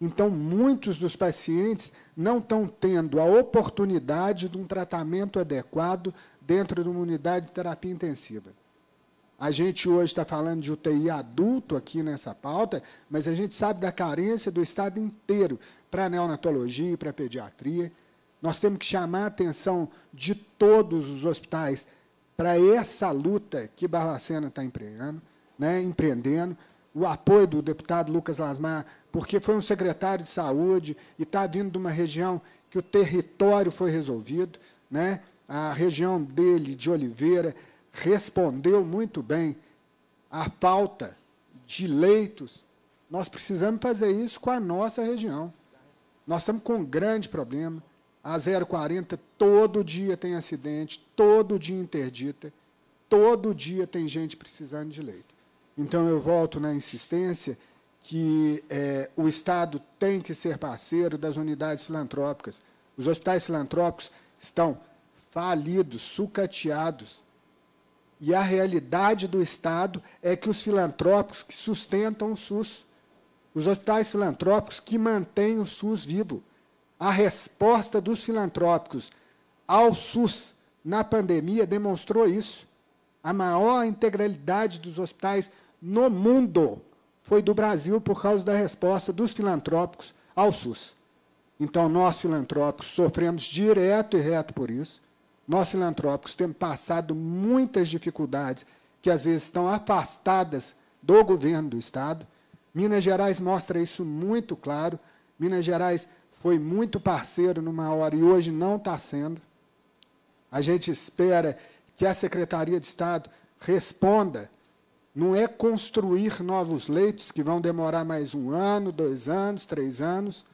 Então, muitos dos pacientes não estão tendo a oportunidade de um tratamento adequado dentro de uma unidade de terapia intensiva. A gente hoje está falando de UTI adulto aqui nessa pauta, mas a gente sabe da carência do Estado inteiro para neonatologia e para pediatria. Nós temos que chamar a atenção de todos os hospitais para essa luta que Barbacena está empreendendo, né, empreendendo, o apoio do deputado Lucas Lasmar, porque foi um secretário de saúde e está vindo de uma região que o território foi resolvido, né, a região dele, de Oliveira, respondeu muito bem à falta de leitos. Nós precisamos fazer isso com a nossa região. Nós estamos com um grande problema. A 040 todo dia tem acidente, todo dia interdita, todo dia tem gente precisando de leito. Então eu volto na insistência que é, o Estado tem que ser parceiro das unidades filantrópicas. Os hospitais filantrópicos estão falidos, sucateados. E a realidade do Estado é que os filantrópicos que sustentam o SUS, os hospitais filantrópicos que mantêm o SUS vivo, a resposta dos filantrópicos ao SUS na pandemia demonstrou isso. A maior integralidade dos hospitais no mundo foi do Brasil por causa da resposta dos filantrópicos ao SUS. Então, nós, filantrópicos, sofremos direto e reto por isso. Nós, filantrópicos, temos passado muitas dificuldades que, às vezes, estão afastadas do governo do Estado. Minas Gerais mostra isso muito claro. Minas Gerais foi muito parceiro numa hora e hoje não está sendo. A gente espera que a Secretaria de Estado responda. Não é construir novos leitos que vão demorar mais um ano, dois anos, três anos.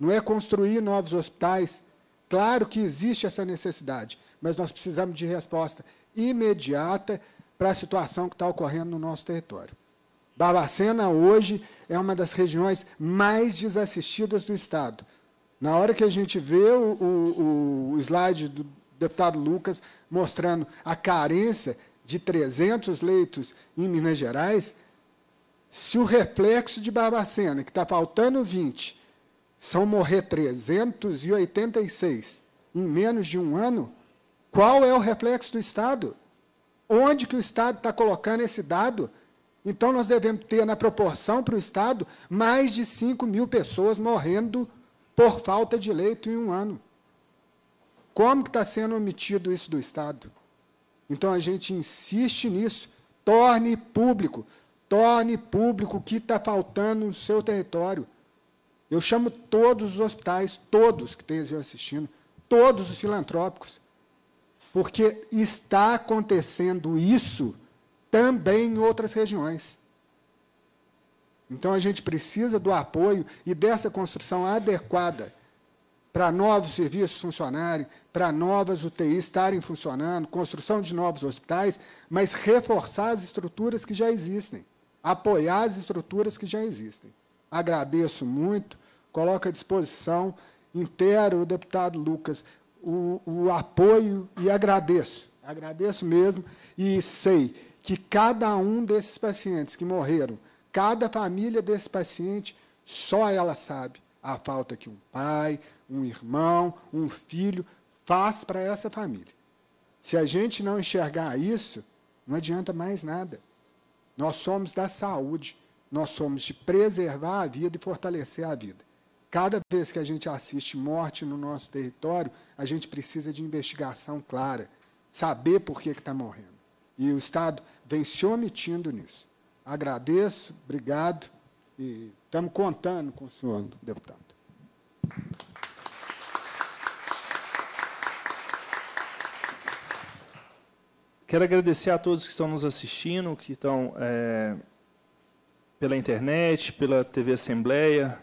Não é construir novos hospitais. Claro que existe essa necessidade, mas nós precisamos de resposta imediata para a situação que está ocorrendo no nosso território. Barbacena hoje é uma das regiões mais desassistidas do Estado. Na hora que a gente vê o, o, o slide do deputado Lucas mostrando a carência de 300 leitos em Minas Gerais, se o reflexo de Barbacena, que está faltando 20, são morrer 386 em menos de um ano, qual é o reflexo do Estado? Onde que o Estado está colocando esse dado? Então, nós devemos ter, na proporção para o Estado, mais de 5 mil pessoas morrendo por falta de leito em um ano. Como que está sendo omitido isso do Estado? Então, a gente insiste nisso. Torne público. Torne público o que está faltando no seu território. Eu chamo todos os hospitais, todos que estejam assistindo, todos os filantrópicos. Porque está acontecendo isso também em outras regiões. Então a gente precisa do apoio e dessa construção adequada para novos serviços funcionarem, para novas UTIs estarem funcionando, construção de novos hospitais, mas reforçar as estruturas que já existem, apoiar as estruturas que já existem. Agradeço muito, coloco à disposição, intero o deputado Lucas o, o apoio e agradeço. Agradeço mesmo e sei que cada um desses pacientes que morreram, cada família desse paciente, só ela sabe a falta que um pai, um irmão, um filho faz para essa família. Se a gente não enxergar isso, não adianta mais nada. Nós somos da saúde, nós somos de preservar a vida e fortalecer a vida. Cada vez que a gente assiste morte no nosso território, a gente precisa de investigação clara, saber por que está morrendo. E o Estado vem se omitindo nisso. Agradeço, obrigado e estamos contando com o senhor deputado. Quero agradecer a todos que estão nos assistindo, que estão é, pela internet, pela TV Assembleia,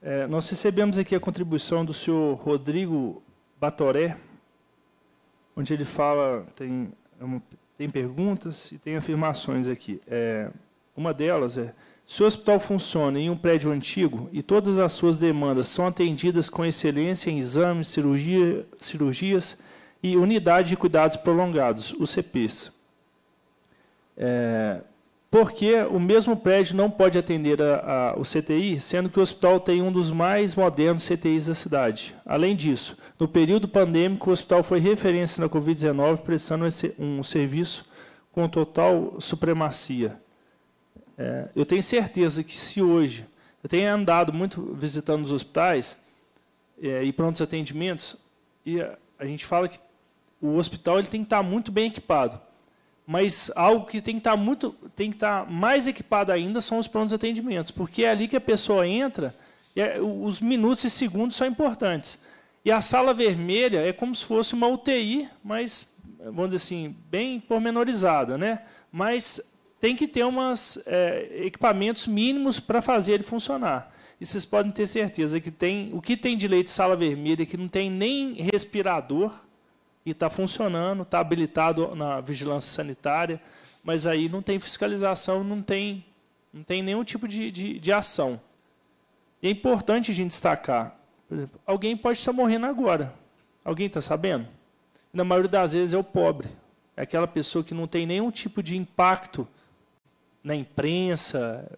é, nós recebemos aqui a contribuição do senhor Rodrigo Batoré, onde ele fala, tem, é tem perguntas e tem afirmações aqui. É, uma delas é, se o hospital funciona em um prédio antigo e todas as suas demandas são atendidas com excelência em exames, cirurgia, cirurgias e unidade de cuidados prolongados, UCPs. É, porque o mesmo prédio não pode atender a, a, o CTI, sendo que o hospital tem um dos mais modernos CTIs da cidade. Além disso, no período pandêmico, o hospital foi referência na Covid-19, prestando um serviço com total supremacia. É, eu tenho certeza que se hoje, eu tenho andado muito visitando os hospitais é, e prontos atendimentos, e a, a gente fala que o hospital ele tem que estar muito bem equipado mas algo que tem que estar tá muito, tem que estar tá mais equipado ainda são os prontos atendimentos, porque é ali que a pessoa entra, é, os minutos e segundos são importantes. E a sala vermelha é como se fosse uma UTI, mas vamos dizer assim, bem pormenorizada, né? Mas tem que ter umas é, equipamentos mínimos para fazer ele funcionar. E vocês podem ter certeza que tem o que tem de leite sala vermelha que não tem nem respirador e está funcionando, está habilitado na vigilância sanitária, mas aí não tem fiscalização, não tem, não tem nenhum tipo de, de, de ação. E é importante a gente destacar. Exemplo, alguém pode estar morrendo agora. Alguém está sabendo? Na maioria das vezes é o pobre. É aquela pessoa que não tem nenhum tipo de impacto na imprensa.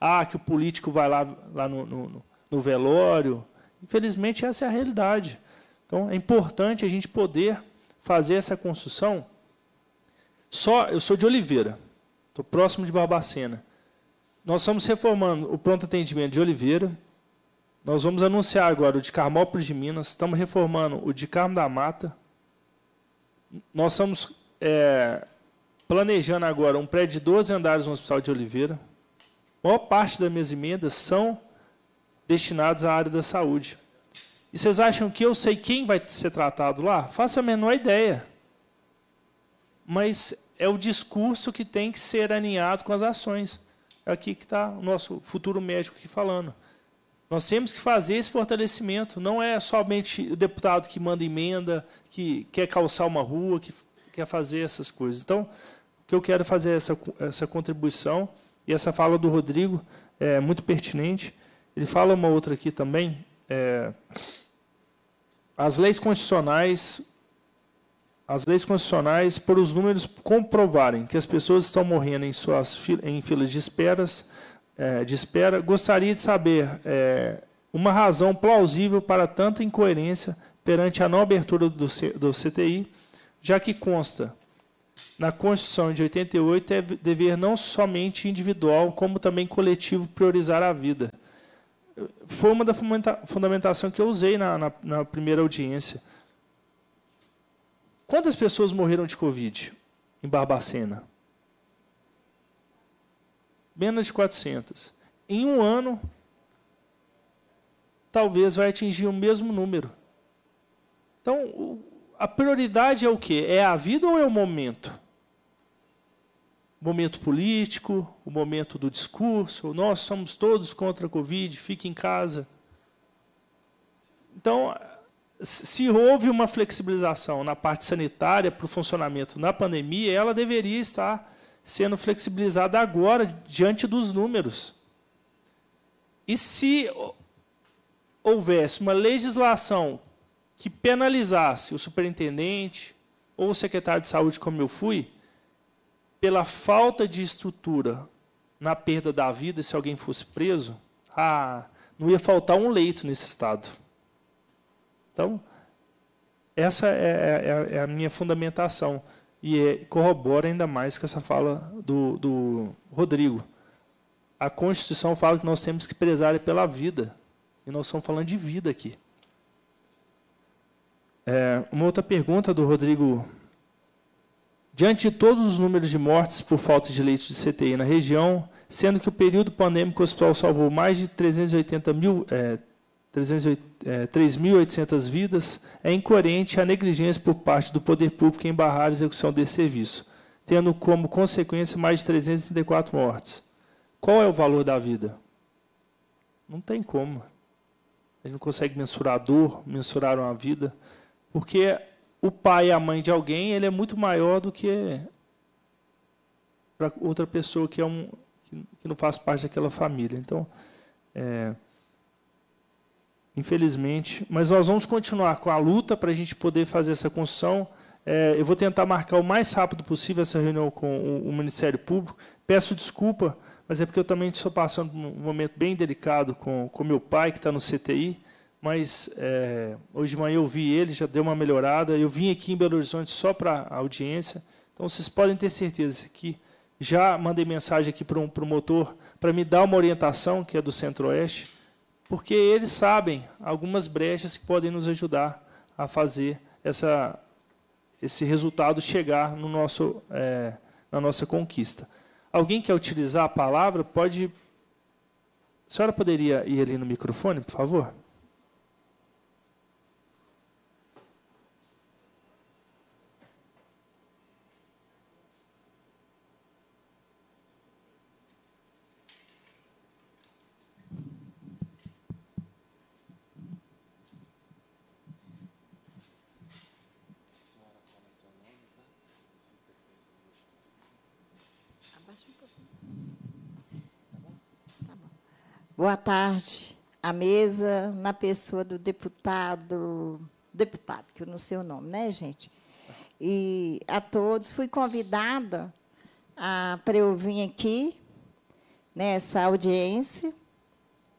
Ah, que o político vai lá, lá no, no, no velório. Infelizmente, essa é a realidade. Então é importante a gente poder fazer essa construção. Só eu sou de Oliveira, estou próximo de Barbacena. Nós estamos reformando o pronto atendimento de Oliveira. Nós vamos anunciar agora o de Carmópolis de Minas. Estamos reformando o de Carmo da Mata. Nós estamos é, planejando agora um prédio de 12 andares no Hospital de Oliveira. A maior parte das minhas emendas são destinadas à área da saúde. E vocês acham que eu sei quem vai ser tratado lá? Faça a menor ideia. Mas é o discurso que tem que ser alinhado com as ações. É aqui que está o nosso futuro médico aqui falando. Nós temos que fazer esse fortalecimento. Não é somente o deputado que manda emenda, que quer calçar uma rua, que quer fazer essas coisas. Então, que eu quero fazer é essa, essa contribuição e essa fala do Rodrigo é muito pertinente. Ele fala uma outra aqui também, é, as leis constitucionais, as leis constitucionais, por os números comprovarem que as pessoas estão morrendo em suas em filas de esperas, é, de espera, gostaria de saber é, uma razão plausível para tanta incoerência perante a não abertura do, C, do CTI, já que consta na Constituição de 88 é dever não somente individual, como também coletivo priorizar a vida foi uma da fundamentação que eu usei na, na, na primeira audiência. Quantas pessoas morreram de Covid em Barbacena? Menos de 400. Em um ano, talvez vai atingir o mesmo número. Então, a prioridade é o quê? É a vida ou é o momento? momento político, o momento do discurso, nós somos todos contra a Covid, fique em casa. Então, se houve uma flexibilização na parte sanitária para o funcionamento na pandemia, ela deveria estar sendo flexibilizada agora, diante dos números. E se houvesse uma legislação que penalizasse o superintendente ou o secretário de saúde, como eu fui, pela falta de estrutura na perda da vida, se alguém fosse preso, ah, não ia faltar um leito nesse estado. Então, essa é, é, é, é a minha fundamentação. E é, corrobora ainda mais com essa fala do, do Rodrigo. A Constituição fala que nós temos que prezar é pela vida. E nós estamos falando de vida aqui. É, uma outra pergunta do Rodrigo Diante de todos os números de mortes por falta de leitos de CTI na região, sendo que o período pandêmico o hospital salvou mais de 380 mil, é, 3.800 é, vidas, é incoerente a negligência por parte do poder público em barrar a execução desse serviço, tendo como consequência mais de 334 mortes. Qual é o valor da vida? Não tem como. A gente não consegue mensurar a dor, mensurar uma vida, porque o pai e a mãe de alguém, ele é muito maior do que para outra pessoa que, é um, que não faz parte daquela família. Então, é, infelizmente, mas nós vamos continuar com a luta para a gente poder fazer essa construção. É, eu vou tentar marcar o mais rápido possível essa reunião com o, o Ministério Público. Peço desculpa, mas é porque eu também estou passando um momento bem delicado com, com meu pai, que está no CTI mas é, hoje de manhã eu vi ele, já deu uma melhorada. Eu vim aqui em Belo Horizonte só para a audiência, então vocês podem ter certeza que já mandei mensagem aqui para um promotor para me dar uma orientação, que é do Centro-Oeste, porque eles sabem algumas brechas que podem nos ajudar a fazer essa, esse resultado chegar no nosso, é, na nossa conquista. Alguém quer utilizar a palavra? Pode. A senhora poderia ir ali no microfone, por favor? Boa tarde à mesa, na pessoa do deputado, deputado, que eu não sei o nome, né, gente? E a todos. Fui convidada para eu vir aqui nessa né, audiência,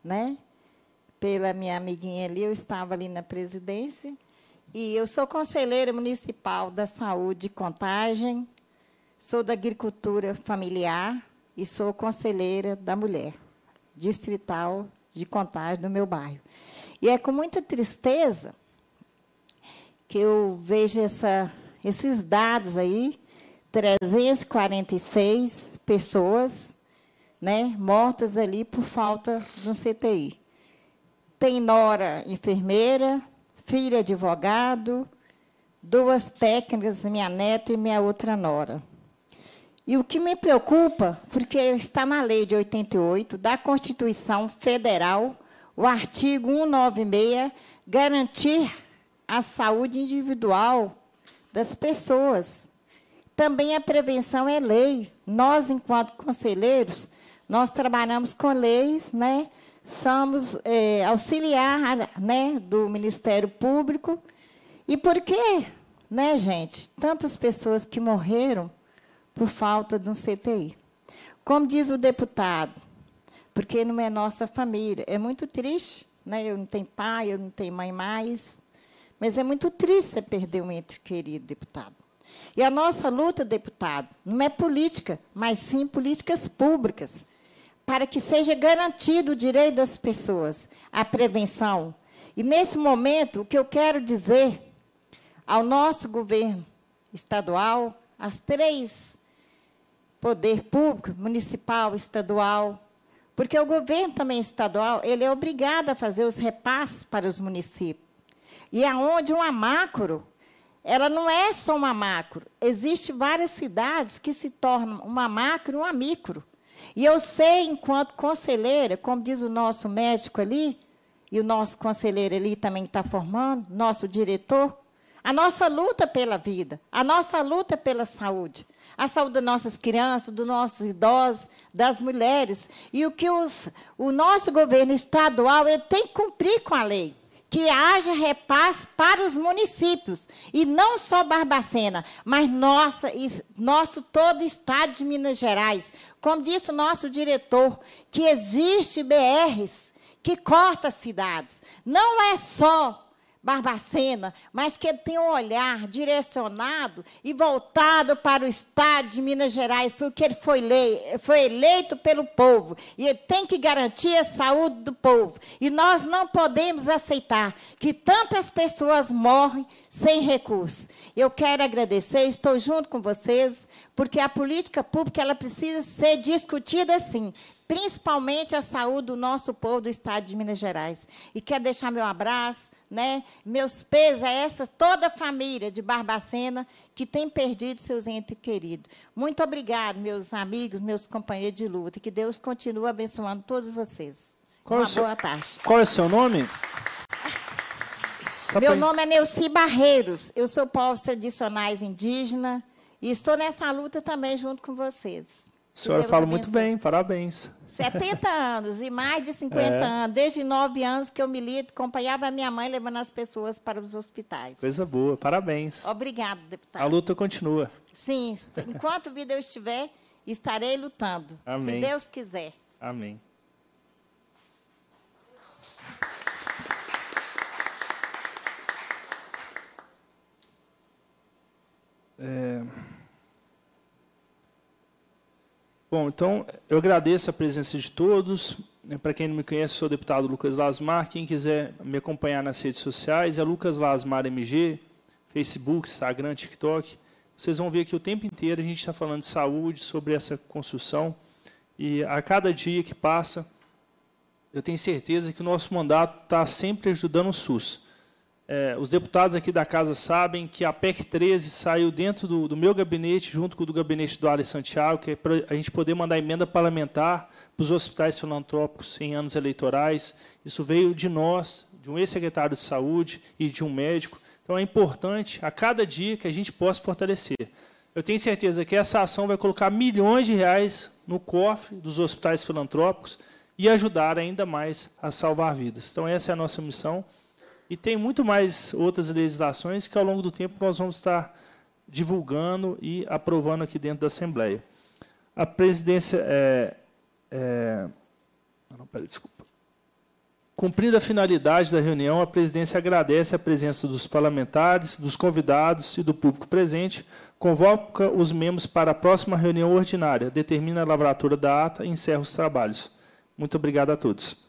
né? Pela minha amiguinha ali, eu estava ali na presidência. E eu sou conselheira municipal da saúde e contagem, sou da agricultura familiar e sou conselheira da mulher distrital de Contagem, no meu bairro. E é com muita tristeza que eu vejo essa, esses dados aí, 346 pessoas né, mortas ali por falta de um CTI. Tem nora enfermeira, filha advogado, duas técnicas, minha neta e minha outra nora. E o que me preocupa, porque está na lei de 88 da Constituição Federal, o artigo 196, garantir a saúde individual das pessoas. Também a prevenção é lei. Nós, enquanto conselheiros, nós trabalhamos com leis, né? somos é, auxiliar né, do Ministério Público. E por que, né, gente, tantas pessoas que morreram por falta de um CTI. Como diz o deputado, porque não é nossa família, é muito triste, né? eu não tenho pai, eu não tenho mãe mais, mas é muito triste você perder um ente querido, deputado. E a nossa luta, deputado, não é política, mas sim políticas públicas, para que seja garantido o direito das pessoas à prevenção. E, nesse momento, o que eu quero dizer ao nosso governo estadual, às três poder público, municipal, estadual, porque o governo também estadual, ele é obrigado a fazer os repasses para os municípios. E aonde é uma macro, ela não é só uma macro, Existem várias cidades que se tornam uma macro e uma micro. E eu sei, enquanto conselheira, como diz o nosso médico ali, e o nosso conselheiro ali também está formando, nosso diretor, a nossa luta pela vida, a nossa luta pela saúde a saúde das nossas crianças, dos nossos idosos, das mulheres. E o que os, o nosso governo estadual ele tem que cumprir com a lei. Que haja repasse para os municípios. E não só Barbacena, mas nossa, nosso todo o estado de Minas Gerais. Como disse o nosso diretor, que existe BRs que corta cidades. Não é só Barbacena, mas que ele tem um olhar direcionado e voltado para o Estado de Minas Gerais, porque ele foi, lei, foi eleito pelo povo e ele tem que garantir a saúde do povo. E nós não podemos aceitar que tantas pessoas morrem sem recursos. Eu quero agradecer, estou junto com vocês, porque a política pública ela precisa ser discutida assim, principalmente a saúde do nosso povo do estado de Minas Gerais. E quero deixar meu abraço, né, meus pés a essa toda a família de Barbacena que tem perdido seus entes queridos. Muito obrigado, meus amigos, meus companheiros de luta. Que Deus continue abençoando todos vocês. Qual é Uma é seu, boa tarde. Qual é o seu nome? Meu nome é Neuci Barreiros. Eu sou povo tradicionais indígena e estou nessa luta também junto com vocês. A senhora fala muito bem, parabéns. 70 anos e mais de 50 é. anos, desde 9 anos que eu milito, acompanhava a minha mãe levando as pessoas para os hospitais. Coisa boa, parabéns. Obrigado, deputado. A luta continua. Sim, enquanto vida eu estiver, estarei lutando. Amém. Se Deus quiser. Amém. É... Bom, então eu agradeço a presença de todos. Para quem não me conhece, sou o deputado Lucas Lasmar. Quem quiser me acompanhar nas redes sociais é Lucas Lasmar MG, Facebook, Instagram, TikTok. Vocês vão ver que o tempo inteiro a gente está falando de saúde, sobre essa construção. E a cada dia que passa, eu tenho certeza que o nosso mandato está sempre ajudando o SUS. É, os deputados aqui da casa sabem que a PEC 13 saiu dentro do, do, meu gabinete, junto com o do gabinete do Alex Santiago, que é para a gente poder mandar emenda parlamentar para os hospitais filantrópicos em anos eleitorais. Isso veio de nós, de um ex-secretário de saúde e de um médico. Então é importante a cada dia que a gente possa fortalecer. Eu tenho certeza que essa ação vai colocar milhões de reais no cofre dos hospitais filantrópicos e ajudar ainda mais a salvar vidas. Então essa é a nossa missão. E tem muito mais outras legislações que, ao longo do tempo, nós vamos estar divulgando e aprovando aqui dentro da Assembleia. A presidência. É, é, ah, não, desculpa. Cumprida a finalidade da reunião, a presidência agradece a presença dos parlamentares, dos convidados e do público presente, convoca os membros para a próxima reunião ordinária, determina a lavratura da ata e encerra os trabalhos. Muito obrigado a todos.